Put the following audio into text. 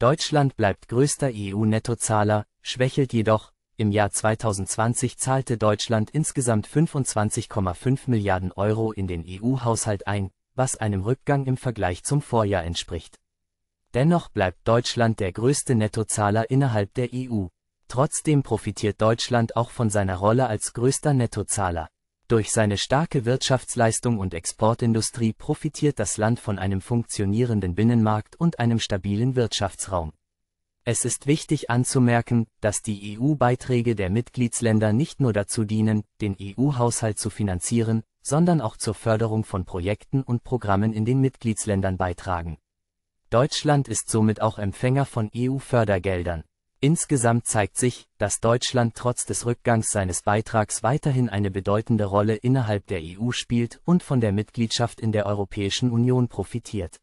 Deutschland bleibt größter EU-Nettozahler, schwächelt jedoch, im Jahr 2020 zahlte Deutschland insgesamt 25,5 Milliarden Euro in den EU-Haushalt ein, was einem Rückgang im Vergleich zum Vorjahr entspricht. Dennoch bleibt Deutschland der größte Nettozahler innerhalb der EU. Trotzdem profitiert Deutschland auch von seiner Rolle als größter Nettozahler. Durch seine starke Wirtschaftsleistung und Exportindustrie profitiert das Land von einem funktionierenden Binnenmarkt und einem stabilen Wirtschaftsraum. Es ist wichtig anzumerken, dass die EU-Beiträge der Mitgliedsländer nicht nur dazu dienen, den EU-Haushalt zu finanzieren, sondern auch zur Förderung von Projekten und Programmen in den Mitgliedsländern beitragen. Deutschland ist somit auch Empfänger von EU-Fördergeldern. Insgesamt zeigt sich, dass Deutschland trotz des Rückgangs seines Beitrags weiterhin eine bedeutende Rolle innerhalb der EU spielt und von der Mitgliedschaft in der Europäischen Union profitiert